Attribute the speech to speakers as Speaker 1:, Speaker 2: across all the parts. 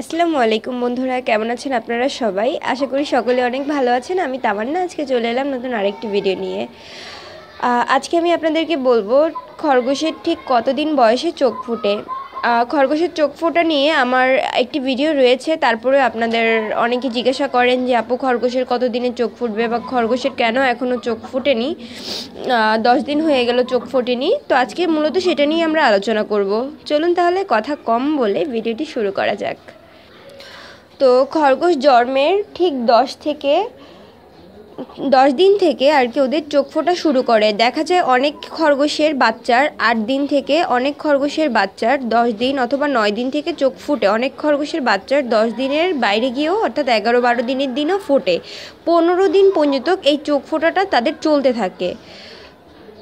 Speaker 1: আসসালামু আলাইকুম বন্ধুরা কেমন আছেন আপনারা সবাই আশা করি সকলে অনেক ভালো আছেন আমি তামান্না আজকে চলে এলাম নতুন আরেকটি ভিডিও নিয়ে আজকে আমি আপনাদেরকে বলবো খরগোশের ঠিক কতদিন বয়সে চোখ ফুটে খরগোশের চোখ ফোটা নিয়ে আমার একটি ভিডিও রয়েছে তারপরে আপনাদের অনেকে জিজ্ঞাসা করেন যে আপু খরগোশের কত দিনে চোখ ফুটবে বা খরগোশের কেন এখনও চোখ ফুটেনি দশ দিন হয়ে গেল চোখ ফোটেনি তো আজকে মূলত সেটা নিয়ে আমরা আলোচনা করব চলুন তাহলে কথা কম বলে ভিডিওটি শুরু করা যাক তো খরগোশ জন্মের ঠিক দশ থেকে দশ দিন থেকে আর কি ওদের চোখ ফোটা শুরু করে দেখা যায় অনেক খরগোশের বাচ্চার আট দিন থেকে অনেক খরগোশের বাচ্চার দশ দিন অথবা নয় দিন থেকে চোখ ফুটে অনেক খরগোশের বাচ্চার দশ দিনের বাইরে গিয়েও অর্থাৎ এগারো বারো দিনের দিনও ফোটে পনেরো দিন পর্যন্ত এই চোখ ফোটাটা তাদের চলতে থাকে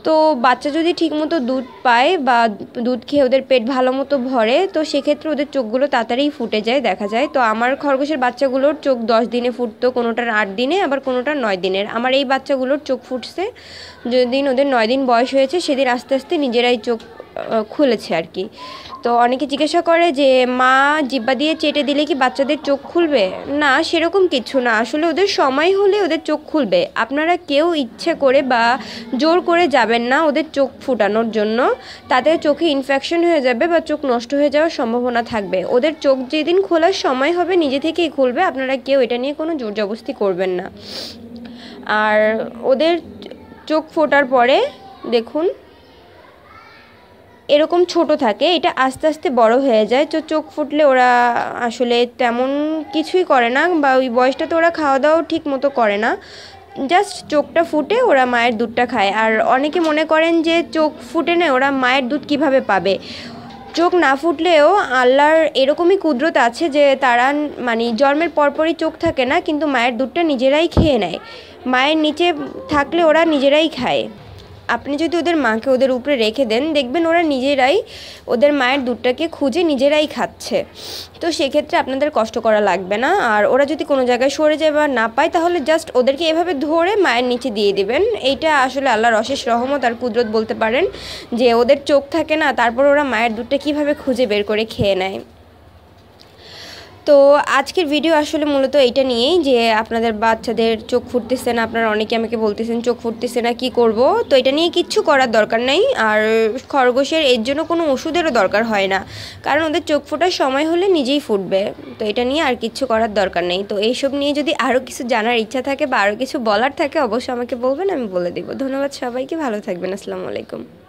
Speaker 1: তো বাচ্চা যদি ঠিকমতো দুধ পায় বা দুধ খেয়ে ওদের পেট ভালো মতো ভরে তো সেক্ষেত্রে ওদের চোখগুলো তাড়াতাড়ি ফুটে যায় দেখা যায় তো আমার খরগোশের বাচ্চাগুলোর চোখ দশ দিনে ফুটতো কোনোটার আট দিনে আবার কোনোটার নয় দিনের আমার এই বাচ্চাগুলোর চোখ ফুটছে যেদিন ওদের নয় দিন বয়স হয়েছে সেদিন আস্তে আস্তে নিজেরাই চোখ খুলেছে আর কি তো অনেকে জিজ্ঞাসা করে যে মা জিব্বা দিয়ে চেটে দিলে কি বাচ্চাদের চোখ খুলবে না সেরকম কিছু না আসলে ওদের সময় হলে ওদের চোখ খুলবে আপনারা কেউ ইচ্ছে করে বা জোর করে যাবেন না ওদের চোখ ফুটানোর জন্য তাতে চোখে ইনফেকশন হয়ে যাবে বা চোখ নষ্ট হয়ে যাওয়ার সম্ভাবনা থাকবে ওদের চোখ যেদিন খোলার সময় হবে নিজে থেকেই খুলবে আপনারা কেউ এটা নিয়ে কোনো জোর জবস্তি করবেন না আর ওদের চোখ ফোটার পরে দেখুন এরকম ছোট থাকে এটা আস্তে আস্তে বড় হয়ে যায় তো চোখ ফুটলে ওরা আসলে তেমন কিছুই করে না বা ওই বয়সটাতে ওরা খাওয়া দাওয়াও ঠিক মতো করে না জাস্ট চোখটা ফুটে ওরা মায়ের দুধটা খায় আর অনেকে মনে করেন যে চোখ ফুটে না ওরা মায়ের দুধ কিভাবে পাবে চোখ না ফুটলেও আল্লাহর এরকমই কুদরত আছে যে তারা মানে জন্মের পরপরই চোখ থাকে না কিন্তু মায়ের দুধটা নিজেরাই খেয়ে নেয় মায়ের নিচে থাকলে ওরা নিজেরাই খায় আপনি যদি ওদের মাকে ওদের উপরে রেখে দেন দেখবেন ওরা নিজেরাই ওদের মায়ের দুধটাকে খুঁজে নিজেরাই খাচ্ছে তো সেক্ষেত্রে আপনাদের কষ্ট করা লাগবে না আর ওরা যদি কোনো জায়গায় সরে যায় বা না পায় তাহলে জাস্ট ওদেরকে এভাবে ধরে মায়ের নিচে দিয়ে দেবেন এইটা আসলে আল্লাহর অশেষ রহমত আর কুদরত বলতে পারেন যে ওদের চোখ থাকে না তারপর ওরা মায়ের দুধটা কিভাবে খুঁজে বের করে খেয়ে নেয় তো আজকের ভিডিও আসলে মূলত এইটা নিয়েই যে আপনাদের বাচ্চাদের চোখ ফুটতেছে না আপনারা অনেকে আমাকে বলতেছেন চোখ ফুটতেছে না কি করব তো এটা নিয়ে কিচ্ছু করার দরকার নাই আর খরগোশের এর জন্য কোনো ওষুধেরও দরকার হয় না কারণ ওদের চোখ ফোটার সময় হলে নিজেই ফুটবে তো এটা নিয়ে আর কিচ্ছু করার দরকার নেই তো এইসব নিয়ে যদি আরও কিছু জানার ইচ্ছা থাকে বা আরও কিছু বলার থাকে অবশ্যই আমাকে বলবেন আমি বলে দেবো ধন্যবাদ সবাইকে ভালো থাকবেন আসসালামু আলাইকুম